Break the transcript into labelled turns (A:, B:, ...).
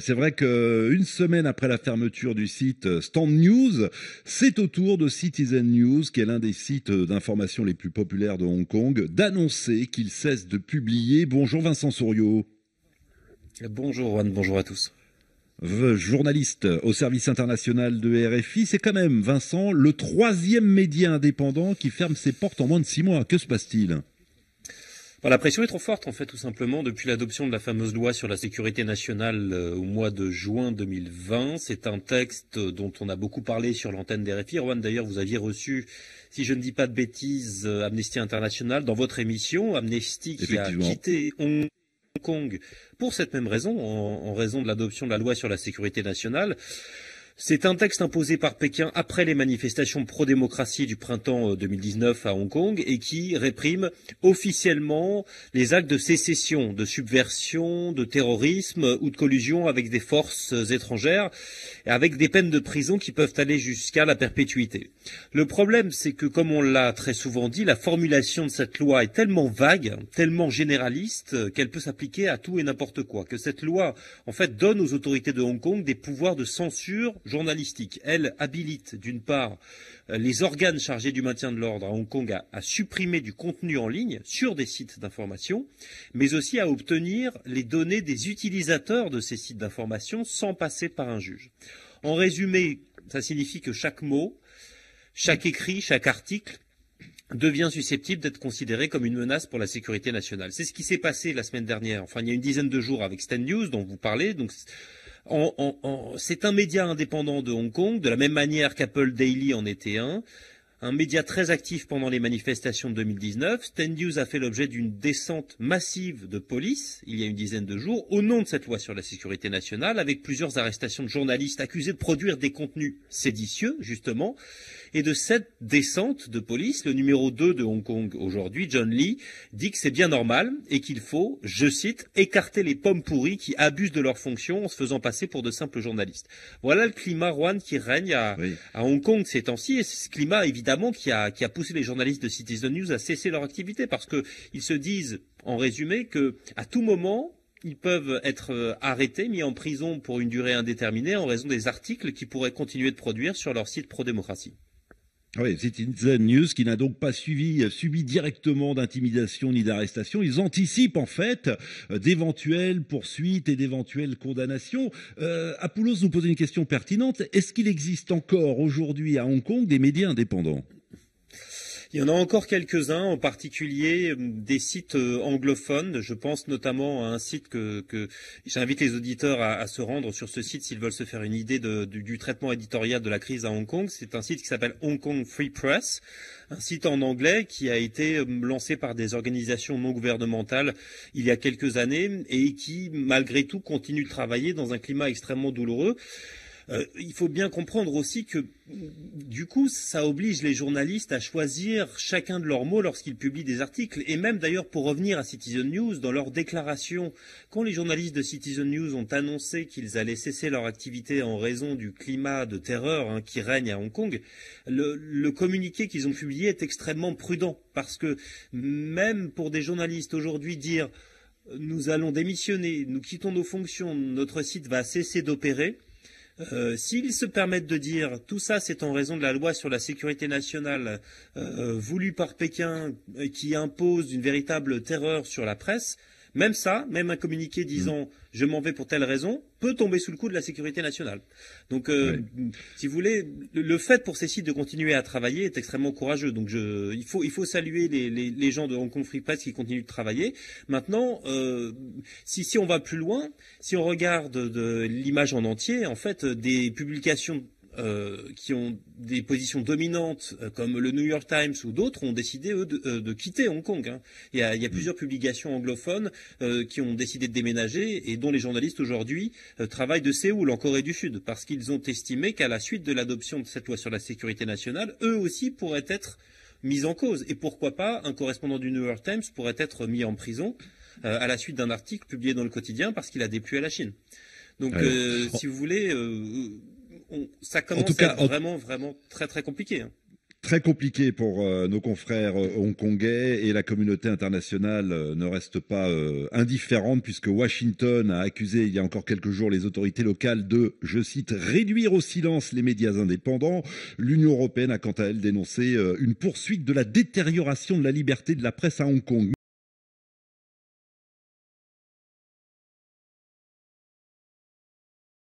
A: c'est vrai qu'une euh, semaine après la fermeture du site euh, Stand News, c'est au tour de Citizen News, qui est l'un des sites euh, d'information les plus populaires de Hong Kong, d'annoncer qu'il cesse de publier. Bonjour Vincent Souriau. Bonjour Juan, bonjour à tous. journaliste au service international de RFI, c'est quand même Vincent le troisième média indépendant qui ferme ses portes en moins de six mois. Que se passe-t-il
B: la pression est trop forte, en fait, tout simplement. Depuis l'adoption de la fameuse loi sur la sécurité nationale euh, au mois de juin 2020, c'est un texte euh, dont on a beaucoup parlé sur l'antenne des RFI. d'ailleurs, vous aviez reçu, si je ne dis pas de bêtises, euh, Amnesty International dans votre émission. Amnesty qui a quitté Hong Kong pour cette même raison, en raison de l'adoption de la loi sur la sécurité nationale. C'est un texte imposé par Pékin après les manifestations pro-démocratie du printemps 2019 euh, à Hong Kong et qui réprime officiellement les actes de sécession, de subversion, de terrorisme ou de collusion avec des forces étrangères et avec des peines de prison qui peuvent aller jusqu'à la perpétuité. Le problème, c'est que comme on l'a très souvent dit, la formulation de cette loi est tellement vague, tellement généraliste euh, qu'elle peut s'appliquer à tout et n'importe quoi. Que cette loi, en fait, donne aux autorités de Hong Kong des pouvoirs de censure journalistique. Elle habilite d'une part euh, les organes chargés du maintien de l'ordre à Hong Kong à, supprimer du contenu en ligne sur des sites d'information, mais aussi à obtenir les données des utilisateurs de ces sites d'information sans passer par un juge. En résumé, ça signifie que chaque mot, chaque écrit, chaque article devient susceptible d'être considéré comme une menace pour la sécurité nationale. C'est ce qui s'est passé la semaine dernière, enfin il y a une dizaine de jours avec Stan News dont vous parlez, c'est un média indépendant de Hong Kong, de la même manière qu'Apple Daily en était un. Un média très actif pendant les manifestations de 2019, Stand News a fait l'objet d'une descente massive de police il y a une dizaine de jours au nom de cette loi sur la sécurité nationale avec plusieurs arrestations de journalistes accusés de produire des contenus séditieux justement. Et de cette descente de police, le numéro 2 de Hong Kong aujourd'hui, John Lee, dit que c'est bien normal et qu'il faut, je cite, écarter les pommes pourries qui abusent de leurs fonctions en se faisant passer pour de simples journalistes. Voilà le climat, Juan, qui règne à, à Hong Kong ces temps-ci et ce climat évidemment qui a, poussé les journalistes de Citizen News à cesser leur activité parce qu'ils se disent, en résumé, que à tout moment, ils peuvent être euh, arrêtés, mis en prison pour une durée indéterminée en raison des articles qu'ils pourraient continuer de produire sur leur site pro-démocratie.
A: Oui, c'est Zen News qui n'a donc pas suivi, subi directement d'intimidation ni d'arrestation. Ils anticipent en fait euh, d'éventuelles poursuites et d'éventuelles condamnations. Euh, Apoulos nous pose une question pertinente. Est-ce qu'il existe encore aujourd'hui à Hong Kong des médias indépendants
B: il y en a encore quelques-uns, en particulier euh, des sites euh, anglophones. Je pense notamment à un site que, j'invite les auditeurs à, se rendre sur ce site s'ils veulent se faire une idée du, du traitement éditorial de la crise à Hong Kong. C'est un site qui s'appelle Hong Kong Free Press, un site en anglais qui a été euh, lancé par des organisations non gouvernementales il y a quelques années et qui, malgré tout, continue de travailler dans un climat extrêmement douloureux. Euh, il faut bien comprendre aussi que du coup, ça oblige les journalistes à choisir chacun de leurs mots lorsqu'ils publient des articles. Et même d'ailleurs, pour revenir à Citizen News, dans leur déclaration, quand les journalistes de Citizen News ont annoncé qu'ils allaient cesser leur activité en raison du climat de terreur hein, qui règne à Hong Kong, le communiqué qu'ils ont publié est extrêmement prudent. Parce que même pour des journalistes aujourd'hui dire euh, nous allons démissionner, nous quittons nos fonctions, notre site va cesser d'opérer, euh, s'ils se permettent de dire tout ça, c'est en raison de la loi sur la sécurité nationale euh, euh, voulue par Pékin qui impose une véritable terreur sur la presse, même ça, même un communiqué mm. disant je m'en vais pour telle raison, peut tomber sous le coup de la sécurité nationale. Donc, euh, si vous voulez, le fait pour ces sites de continuer à travailler est extrêmement courageux. Donc, je, il, faut, saluer les, gens de Hong Kong Free Press qui continuent de travailler. Maintenant, euh, si, on va plus loin, si on regarde de l'image en entier, en fait, euh, des publications euh, qui ont des positions dominantes, euh, comme le New York Times ou d'autres, ont décidé, eux, de, euh, quitter Hong Kong. Hein. Il, y a, il, y a, mm. plusieurs publications anglophones qui ont décidé de déménager et dont les journalistes aujourd'hui travaillent de Séoul, en Corée du Sud, parce qu'ils ont estimé qu'à la suite de l'adoption de cette loi sur la sécurité nationale, eux aussi pourraient être mis en cause. Et pourquoi pas, un correspondant du New York Times pourrait être mis en prison à la suite d'un article publié dans le quotidien parce qu'il a déplu à la Chine.
A: Donc, si
B: vous voulez ça commence à être vraiment, vraiment très, très compliqué. Hein.
A: très compliqué pour euh, nos confrères euh, hongkongais et la communauté internationale euh, ne reste pas indifférente puisque Washington a accusé il y a encore quelques jours les autorités locales de, je cite, réduire au silence les médias indépendants. L'Union européenne a quant à elle dénoncé une poursuite de la détérioration de la liberté de la presse à Hong Kong.